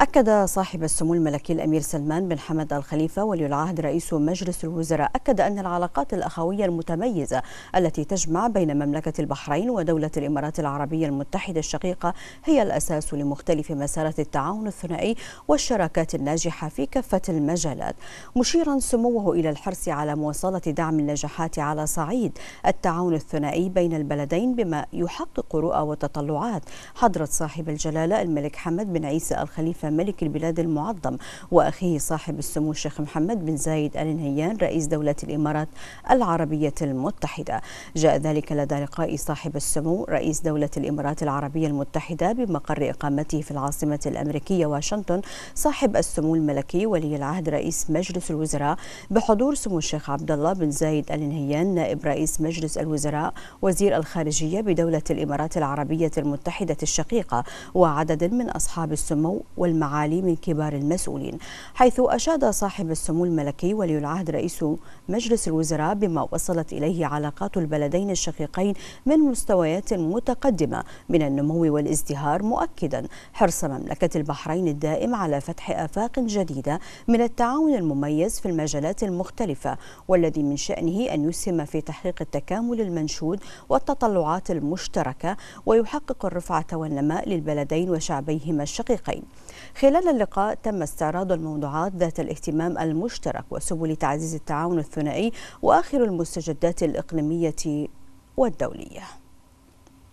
أكد صاحب السمو الملكي الأمير سلمان بن حمد الخليفة ولي العهد رئيس مجلس الوزراء أكد أن العلاقات الأخوية المتميزة التي تجمع بين مملكة البحرين ودولة الإمارات العربية المتحدة الشقيقة هي الأساس لمختلف مسارات التعاون الثنائي والشراكات الناجحة في كافة المجالات مشيرا سموه إلى الحرص على مواصلة دعم النجاحات على صعيد التعاون الثنائي بين البلدين بما يحقق رؤى وتطلعات حضرة صاحب الجلالة الملك حمد بن عيسى الخليفة ملك البلاد المعظم وأخيه صاحب السمو الشيخ محمد بن زايد آل نهيان رئيس دولة الإمارات العربية المتحدة جاء ذلك لدى لقاء صاحب السمو رئيس دولة الإمارات العربية المتحدة بمقر إقامته في العاصمة الأمريكية واشنطن صاحب السمو الملكي ولي العهد رئيس مجلس الوزراء بحضور سمو الشيخ عبد الله بن زايد آل نهيان نائب رئيس مجلس الوزراء وزير الخارجية بدولة الإمارات العربية المتحدة الشقيقة وعدد من أصحاب السمو والملكي معالي من كبار المسؤولين حيث أشاد صاحب السمو الملكي ولي العهد رئيس مجلس الوزراء بما وصلت إليه علاقات البلدين الشقيقين من مستويات متقدمة من النمو والازدهار مؤكدا حرص مملكة البحرين الدائم على فتح آفاق جديدة من التعاون المميز في المجالات المختلفة والذي من شأنه أن يسهم في تحقيق التكامل المنشود والتطلعات المشتركة ويحقق الرفعة والنماء للبلدين وشعبيهما الشقيقين خلال اللقاء تم استعراض الموضوعات ذات الاهتمام المشترك وسبل تعزيز التعاون الثنائي واخر المستجدات الاقليميه والدوليه